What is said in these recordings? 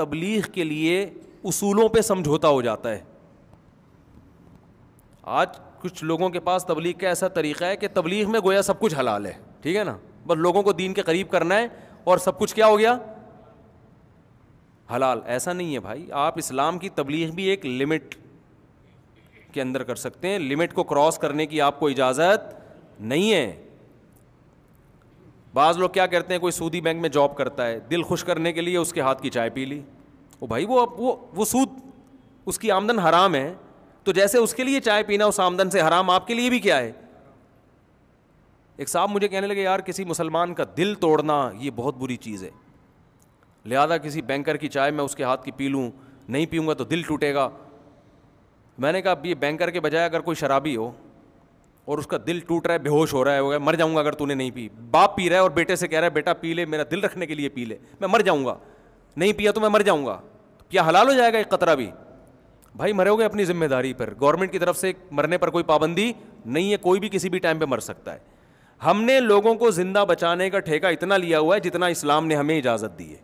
तबलीग के लिए उसूलों पे समझौता हो जाता है आज कुछ लोगों के पास तबलीग का ऐसा तरीक़ा है कि तबलीग में गोया सब कुछ हलाल है ठीक है ना बस लोगों को दीन के करीब करना है और सब कुछ क्या हो गया हलाल ऐसा नहीं है भाई आप इस्लाम की तबलीग भी एक लिमिट के अंदर कर सकते हैं लिमिट को क्रॉस करने की आपको इजाज़त नहीं है बाज़ लोग क्या करते हैं कोई सूदी बैंक में जॉब करता है दिल खुश करने के लिए उसके हाथ की चाय पी ली वो भाई वो अब वो वो सूद उसकी आमदन हराम है तो जैसे उसके लिए चाय पीना उस आमदन से हराम आपके लिए भी क्या है एक साहब मुझे कहने लगे यार किसी मुसलमान का दिल तोड़ना ये बहुत बुरी चीज़ है लिहाजा किसी बैंकर की चाय मैं उसके हाथ की पी लूँ नहीं पीऊँगा तो दिल टूटेगा मैंने कहा अब ये बैंकर के बजाय अगर कोई शराबी हो और उसका दिल टूट रहा है बेहोश हो रहा है वो मर जाऊंगा अगर तूने नहीं पी बाप पी रहा है और बेटे से कह रहा है बेटा पी ले मेरा दिल रखने के लिए पी ले मैं मर जाऊंगा नहीं पिया तो मैं मर जाऊंगा तो क्या हलाल हो जाएगा एक कतरा भी भाई मरोगे अपनी जिम्मेदारी पर गवर्नमेंट की तरफ से मरने पर कोई पाबंदी नहीं है कोई भी किसी भी टाइम पर मर सकता है हमने लोगों को जिंदा बचाने का ठेका इतना लिया हुआ है जितना इस्लाम ने हमें इजाज़त दी है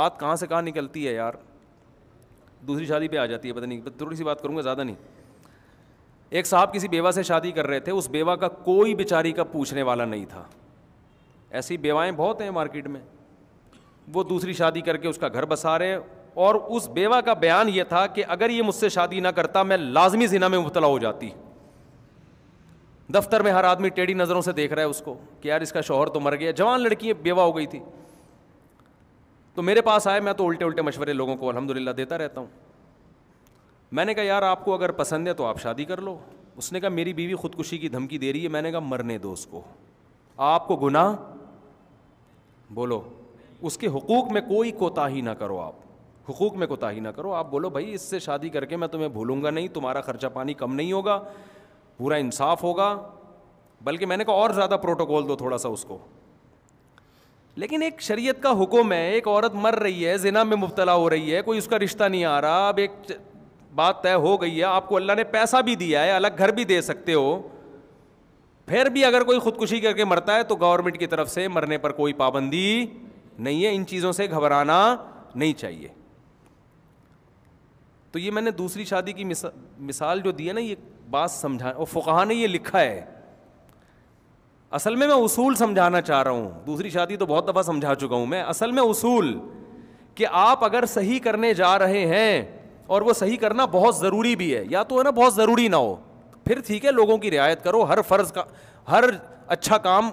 बात कहाँ से कहाँ निकलती है यार दूसरी शादी पे आ जाती है पता नहीं थोड़ी सी बात करूँगा ज़्यादा नहीं एक साहब किसी बेवा से शादी कर रहे थे उस बेवा का कोई बेचारी का पूछने वाला नहीं था ऐसी बेवाएं बहुत हैं मार्केट में वो दूसरी शादी करके उसका घर बसा रहे और उस बेवा का बयान ये था कि अगर ये मुझसे शादी ना करता मैं लाजमी जिना में मुबतला हो जाती दफ्तर में हर आदमी टेढ़ी नज़रों से देख रहा है उसको कि यार इसका शोहर तो मर गया जवान लड़की बेवा हो गई थी तो मेरे पास आए मैं तो उल्टे उल्टे मशवरे लोगों को अलहमदिल्ला देता रहता हूँ मैंने कहा यार आपको अगर पसंद है तो आप शादी कर लो उसने कहा मेरी बीवी खुदकुशी की धमकी दे रही है मैंने कहा मरने दो उसको आपको गुनाह बोलो उसके हकूक़ में कोई कोताही ना करो आप हकूक़ में कोताही ना करो आप बोलो भाई इससे शादी करके मैं तुम्हें भूलूंगा नहीं तुम्हारा खर्चा पानी कम नहीं होगा पूरा इंसाफ होगा बल्कि मैंने कहा और ज़्यादा प्रोटोकॉल दो थोड़ा सा उसको लेकिन एक शरीयत का हुक्म है एक औरत मर रही है जिना में मुबतला हो रही है कोई उसका रिश्ता नहीं आ रहा अब एक बात तय हो गई है आपको अल्लाह ने पैसा भी दिया है अलग घर भी दे सकते हो फिर भी अगर कोई खुदकुशी करके मरता है तो गवर्नमेंट की तरफ से मरने पर कोई पाबंदी नहीं है इन चीज़ों से घबराना नहीं चाहिए तो ये मैंने दूसरी शादी की मिसा, मिसाल जो दी है ना ये बात समझा और फ़ुकाहा ने ये लिखा है असल में मैं उसूल समझाना चाह रहा हूँ दूसरी शादी तो बहुत दफ़ा समझा चुका हूँ मैं असल में उसूल कि आप अगर सही करने जा रहे हैं और वो सही करना बहुत ज़रूरी भी है या तो है ना बहुत ज़रूरी ना हो फिर ठीक है लोगों की रियायत करो हर फ़र्ज़ का हर अच्छा काम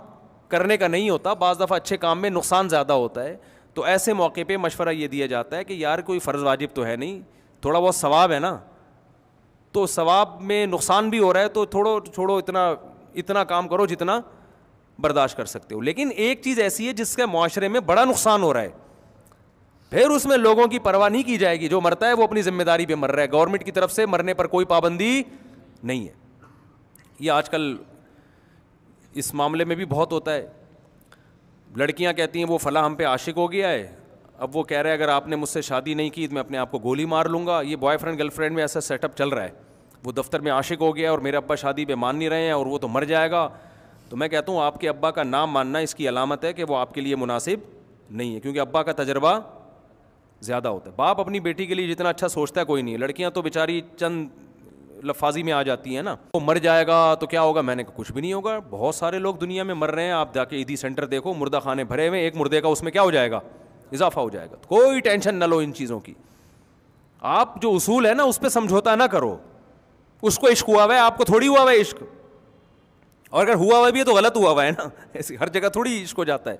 करने का नहीं होता बज़ दफ़ा अच्छे काम में नुकसान ज़्यादा होता है तो ऐसे मौके पे मशवरा ये दिया जाता है कि यार कोई फ़र्ज़ वाजिब तो है नहीं थोड़ा बहुत सवाब है ना तो सवाब में नुकसान भी हो रहा है तो थोड़ो छोड़ो इतना इतना काम करो जितना बर्दाश्त कर सकते हो लेकिन एक चीज़ ऐसी है जिसके माशरे में बड़ा नुकसान हो रहा है फिर उसमें लोगों की परवाह नहीं की जाएगी जो मरता है वो अपनी जिम्मेदारी पे मर रहा है गवर्नमेंट की तरफ से मरने पर कोई पाबंदी नहीं है ये आजकल इस मामले में भी बहुत होता है लड़कियां कहती हैं वो फला हम पे आशिक हो गया है अब वो कह रहे हैं अगर आपने मुझसे शादी नहीं की तो मैं अपने आप को गोली मार लूँगा ये बॉयफ्रेंड गर्लफ्रेंड में ऐसा सेटअप चल रहा है वो दफ्तर में आशिक हो गया और मेरे अब्बा शादी पर मान नहीं रहे हैं और वो तो मर जाएगा तो मैं कहता हूँ आपके अब्बा का नाम मानना इसकी अलामत है कि वो आपके लिए मुनासिब नहीं है क्योंकि अब्बा का तजर्बा ज़्यादा होता है बाप अपनी बेटी के लिए जितना अच्छा सोचता है कोई नहीं लड़कियाँ तो बेचारी चंद लफाजी में आ जाती है ना वो तो मर जाएगा तो क्या होगा मैंने कहा कुछ भी नहीं होगा बहुत सारे लोग दुनिया में मर रहे हैं आप जाके ईदी सेंटर देखो मुर्दा खाने भरे हुए एक मुर्दे का उसमें क्या हो जाएगा इजाफा हो जाएगा तो कोई टेंशन ना लो इन चीज़ों की आप जो उसूल है ना उस पर समझौता ना करो उसको इश्क हुआ हुआ है आपको थोड़ी हुआ हुआ है इश्क और अगर हुआ हुआ भी है तो गलत हुआ हुआ है ना हर जगह थोड़ी इश्क हो जाता है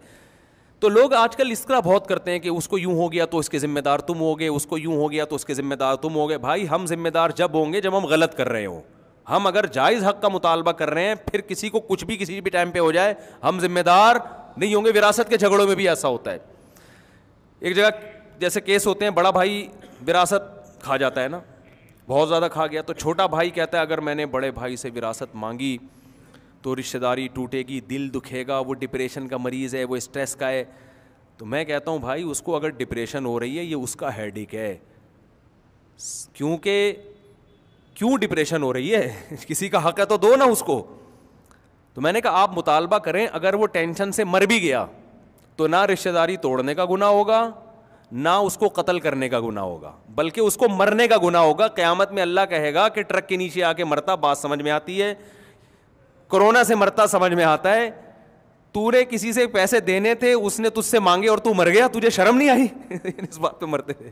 तो लोग आजकल इसका बहुत करते हैं कि उसको यूं हो गया तो इसके ज़िम्मेदार तुम हो गए उसको यूं हो गया तो उसके ज़िम्मेदार तुम हो गए भाई हम ज़िम्मेदार जब होंगे जब हम गलत कर रहे हो हम अगर जायज़ हक का मुतालबा कर रहे हैं फिर किसी को कुछ भी किसी भी टाइम पे हो जाए हम जिम्मेदार नहीं होंगे विरासत के झगड़ों में भी ऐसा होता है एक जगह जैसे केस होते हैं बड़ा भाई विरासत खा जाता है ना बहुत ज़्यादा खा गया तो छोटा भाई कहता है अगर मैंने बड़े भाई से विरासत मांगी तो रिश्तेदारी टूटेगी दिल दुखेगा वो डिप्रेशन का मरीज़ है वो स्ट्रेस का है तो मैं कहता हूँ भाई उसको अगर डिप्रेशन हो रही है ये उसका हेडिक है क्योंकि क्यों डिप्रेशन हो रही है किसी का हक है तो दो ना उसको तो मैंने कहा आप मुतालबा करें अगर वो टेंशन से मर भी गया तो ना रिश्तेदारी तोड़ने का गुना होगा ना उसको कत्ल करने का गुना होगा बल्कि उसको मरने का गुना होगा क़्यामत में अल्लाह कहेगा कि ट्रक के नीचे आके मरता बात समझ में आती है कोरोना से मरता समझ में आता है तूने किसी से पैसे देने थे उसने तुझसे मांगे और तू मर गया तुझे शर्म नहीं आई इस बात पे मरते थे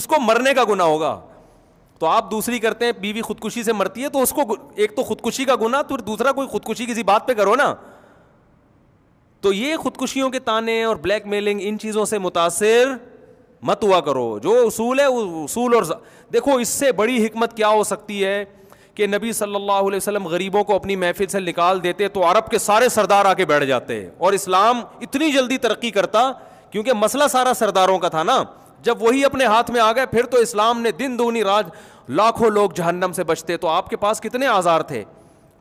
उसको मरने का गुना होगा तो आप दूसरी करते हैं बीवी खुदकुशी से मरती है तो उसको एक तो खुदकुशी का गुना तो दूसरा कोई खुदकुशी किसी बात पर करो ना तो ये खुदकुशियों के ताने और ब्लैक मेलिंग इन चीज़ों से मुतासर मत हुआ करो जो उसूल है उसूल और देखो इससे बड़ी हिकमत क्या हो सकती है कि नबी सल्लल्लाहु अलैहि वसल्लम गरीबों को अपनी महफिल से निकाल देते तो अरब के सारे सरदार आके बैठ जाते और इस्लाम इतनी जल्दी तरक्की करता क्योंकि मसला सारा सरदारों का था ना जब वही अपने हाथ में आ गए फिर तो इस्लाम ने दिन दूनी राज लाखों लोग जहन्नम से बचते तो आपके पास कितने आज़ार थे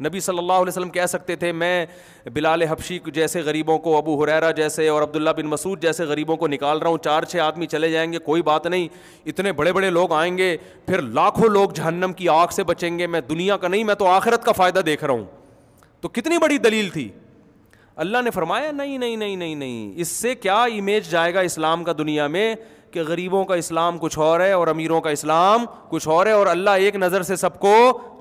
नबी सल्लल्लाहु अलैहि वसल्लम कह सकते थे मैं बिलाल हबशी जैसे गरीबों को अबू हुरैरा जैसे और अब्दुल्ला बिन मसूद जैसे गरीबों को निकाल रहा हूँ चार छः आदमी चले जाएंगे कोई बात नहीं इतने बड़े बड़े लोग आएंगे फिर लाखों लोग जहन्नम की आग से बचेंगे मैं दुनिया का नहीं मैं तो आखिरत का फ़ायदा देख रहा हूँ तो कितनी बड़ी दलील थी अल्लाह ने फरमाया नहीं नहीं नहीं नहीं नहीं इससे क्या इमेज जाएगा इस्लाम का दुनिया में कि गरीबों का इस्लाम कुछ और है और अमीरों का इस्लाम कुछ और है और अल्लाह एक नज़र से सबको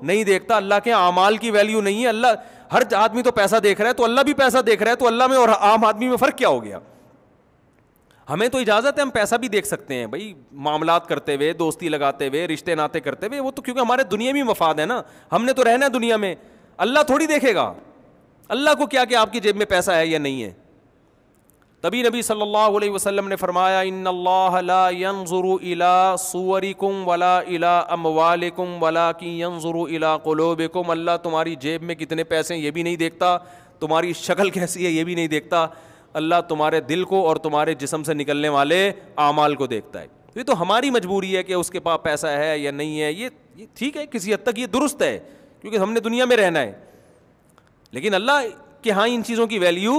नहीं देखता अल्लाह के अमाल की वैल्यू नहीं है अल्लाह हर आदमी तो पैसा देख रहा है तो अल्लाह भी पैसा देख रहा है तो अल्लाह में और आम आदमी में फ़र्क क्या हो गया हमें तो इजाज़त है हम पैसा भी देख सकते हैं भाई मामला करते हुए दोस्ती लगाते हुए रिश्ते नाते करते हुए वो तो क्योंकि हमारे दुनिया में मफाद है ना हमने तो रहना है दुनिया में अल्लाह थोड़ी देखेगा अल्लाह को क्या कि आपकी जेब में पैसा है या नहीं है तभी नबी सल्लल्लाहु अलैहि वसल्लम ने फरमाया इन ला सुअरिकुम वला इला अमवालिकुम वला कि यंजुरु इला कलोबिकुम अल्लाह तुम्हारी जेब में कितने पैसे हैं ये भी नहीं देखता तुम्हारी शक्ल कैसी है ये भी नहीं देखता अल्लाह तुम्हारे दिल को और तुम्हारे जिसम से निकलने वाले आमाल को देखता है तो ये तो हमारी मजबूरी है कि उसके पास पैसा है या नहीं है ये ये ठीक है किसी हद तक ये दुरुस्त है क्योंकि हमने दुनिया में रहना है लेकिन अल्लाह के हाँ इन चीज़ों की वैल्यू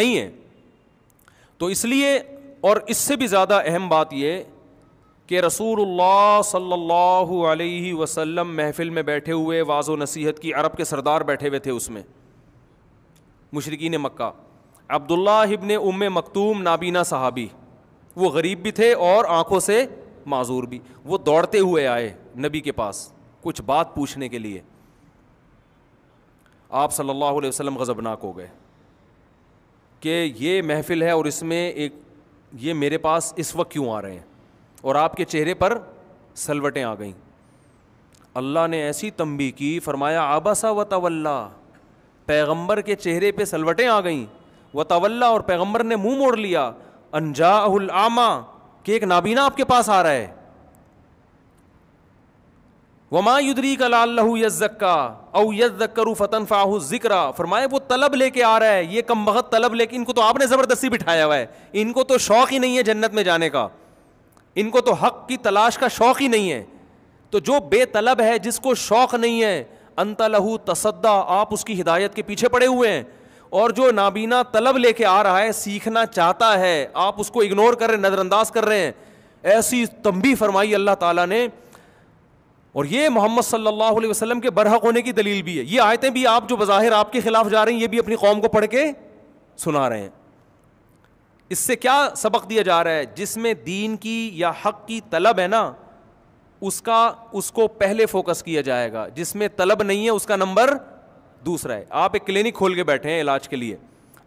नहीं है तो इसलिए और इससे भी ज़्यादा अहम बात यह कि रसूल सल्ला अलैहि महफ़िल में बैठे हुए वाज नसीहत की अरब के सरदार बैठे हुए थे उसमें मुशरकिन मक्का अब्दुल्ला हिबन उम मकतूम नाबीना साहबी वो गरीब भी थे और आंखों से माजूर भी वो दौड़ते हुए आए नबी के पास कुछ बात पूछने के लिए आप सल्लल्लाहु अलैहि गज़बनाक हो गए कि ये महफिल है और इसमें एक ये मेरे पास इस वक्त क्यों आ रहे हैं और आपके चेहरे पर सलवटें आ गईं अल्लाह ने ऐसी तंबी की फरमाया आबासा व तवल्ला पैगम्बर के चेहरे पे सलवटें आ गईं व तवल्ला और पैगम्बर ने मुंह मोड़ लिया अनजाउल आमा कि एक नाबीना आपके पास आ रहा है वमा युदरी का लाल लहू यज्जक्का औ करु फतन फाहू जिक्रा फरमाए वो तलब लेके आ रहा है ये कम बहत तलब लेके इनको तो आपने ज़बरदस्ती बिठाया हुआ है इनको तो शौक़ ही नहीं है जन्नत में जाने का इनको तो हक की तलाश का शौक़ ही नहीं है तो जो बेतलब है जिसको शौक़ नहीं है अंत लहू तसदा आप उसकी हिदायत के पीछे पड़े हुए हैं और जो नाबीना तलब लेके आ रहा है सीखना चाहता है आप उसको इग्नोर कर रहे हैं नज़रअंदाज कर रहे हैं ऐसी तंबी फरमाई अल्लाह ताला ने और ये मोहम्मद सल्लल्लाहु अलैहि वसल्लम के बरहक होने की दलील भी है ये आयतें भी आप जो बज़ाहिर आपके खिलाफ जा रहे हैं ये भी अपनी कौम को पढ़ के सुना रहे हैं इससे क्या सबक दिया जा रहा है जिसमें दीन की या हक की तलब है ना उसका उसको पहले फोकस किया जाएगा जिसमें तलब नहीं है उसका नंबर दूसरा है आप एक क्लिनिक खोल के बैठे हैं इलाज के लिए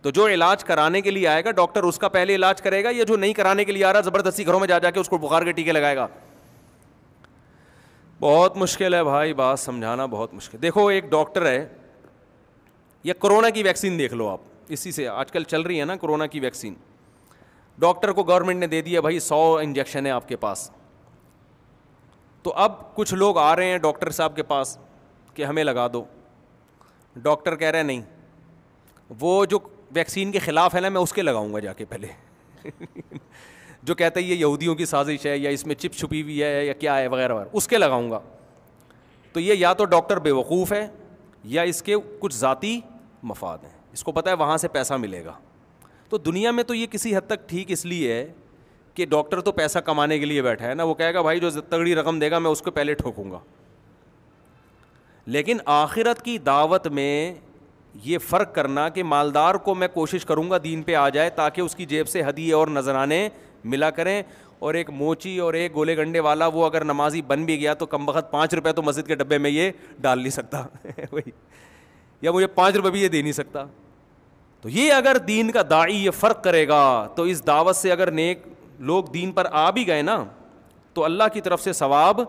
तो जो इलाज कराने के लिए आएगा डॉक्टर उसका पहले इलाज करेगा या जो नहीं कराने के लिए आ रहा ज़बरदस्ती घरों में जा जाके उसको बुखार के टीके लगाएगा बहुत मुश्किल है भाई बात समझाना बहुत मुश्किल देखो एक डॉक्टर है या कोरोना की वैक्सीन देख लो आप इसी से आजकल चल रही है ना कोरोना की वैक्सीन डॉक्टर को गवर्नमेंट ने दे दिया भाई सौ इंजेक्शन है आपके पास तो अब कुछ लोग आ रहे हैं डॉक्टर साहब के पास कि हमें लगा दो डॉक्टर कह रहे हैं नहीं वो जो वैक्सीन के ख़िलाफ़ है ना मैं उसके लगाऊंगा जाके पहले जो कहता है ये यहूदियों की साजिश है या इसमें चिप छुपी हुई है या क्या है वगैरह वगैरह उसके लगाऊंगा तो ये या तो डॉक्टर बेवकूफ़ है या इसके कुछ ज़ाती मफाद हैं इसको पता है वहाँ से पैसा मिलेगा तो दुनिया में तो ये किसी हद तक ठीक इसलिए है कि डॉक्टर तो पैसा कमाने के लिए बैठा है ना वो कहेगा भाई जो तगड़ी रकम देगा मैं उसको पहले ठोकूंगा लेकिन आखिरत की दावत में ये फ़र्क करना कि मालदार को मैं कोशिश करूँगा दीन पर आ जाए ताकि उसकी जेब से हदी और नजराने मिला करें और एक मोची और एक गोले गंडे वाला वो अगर नमाजी बन भी गया तो कम वक्त पाँच रुपये तो मस्जिद के डब्बे में ये डाल नहीं सकता वही या मुझे पाँच रुपये भी ये दे नहीं सकता तो ये अगर दीन का दाई ये फ़र्क करेगा तो इस दावत से अगर नेक लोग दीन पर आ भी गए ना तो अल्लाह की तरफ से सवाब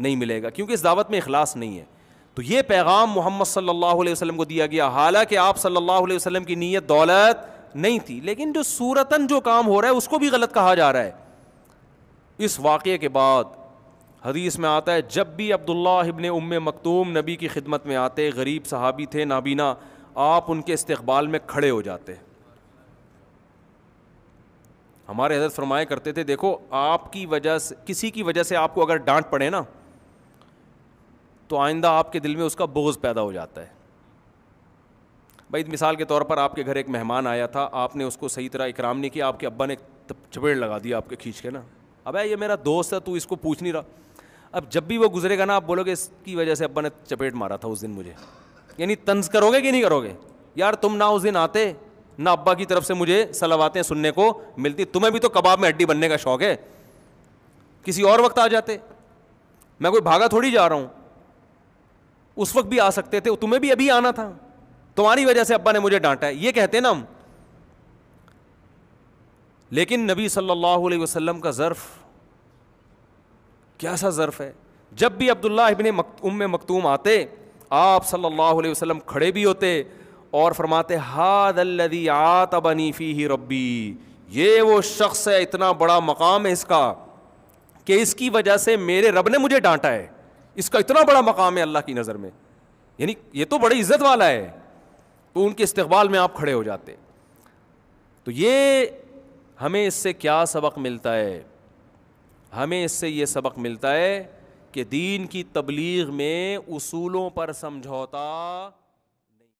नहीं मिलेगा क्योंकि इस दावत में अखलास नहीं है तो ये पैगाम मोहम्मद सल्लल्लाहु अलैहि को दिया गया हालांकि आप सल्लल्लाहु अलैहि की नीयत दौलत नहीं थी लेकिन जो सूरतन जो काम हो रहा है उसको भी गलत कहा जा रहा है इस वाक़े के बाद हदीस में आता है जब भी अब्दुल्ला इबन उम मकतूम नबी की खिदमत में आते गरीब सहाबी थे नाबीना आप उनके इस्तबाल में खड़े हो जाते हमारे हजरत फरमाए करते थे देखो आपकी वजह से किसी की वजह से आपको अगर डांट पड़े ना तो आइंदा आपके दिल में उसका बोझ पैदा हो जाता है भाई मिसाल के तौर पर आपके घर एक मेहमान आया था आपने उसको सही तरह इकराम नहीं किया आपके अब्बा ने चपेट लगा दिया आपके खींच के ना अब ये मेरा दोस्त है तू इसको पूछ नहीं रहा अब जब भी वो गुजरेगा ना आप बोलोगे इसकी वजह से अब्बा ने चपेट मारा था उस दिन मुझे यानी तंज करोगे कि नहीं करोगे यार तुम ना उस दिन आते ना अब्बा की तरफ से मुझे सलावातें सुनने को मिलती तुम्हें भी तो कबाब में हड्डी बनने का शौक है किसी और वक्त आ जाते मैं कोई भागा थोड़ी जा रहा हूँ उस वक्त भी आ सकते थे तुम्हें भी अभी आना था तुम्हारी वजह से अब्बा ने मुझे डांटा है ये कहते ना हम लेकिन नबी सल्लल्लाहु अलैहि वसल्लम का ज़र्फ़ कैसा ज़र्फ़ है जब भी अब्दुल्ला इबन उम मकतूम आते आप सल्लल्लाहु अलैहि वसल्लम खड़े भी होते और फरमाते हाद अल्लदी आतबनी फ़ी रब्बी ये वो शख्स है इतना बड़ा मकाम है इसका कि इसकी वजह से मेरे रब ने मुझे डांटा है इसका इतना बड़ा मकाम है अल्लाह की नज़र में यानी ये तो बड़ी इज्जत वाला है तो उनके इस्तबाल में आप खड़े हो जाते तो ये हमें इससे क्या सबक मिलता है हमें इससे ये सबक मिलता है कि दीन की तबलीग में उसूलों पर समझौता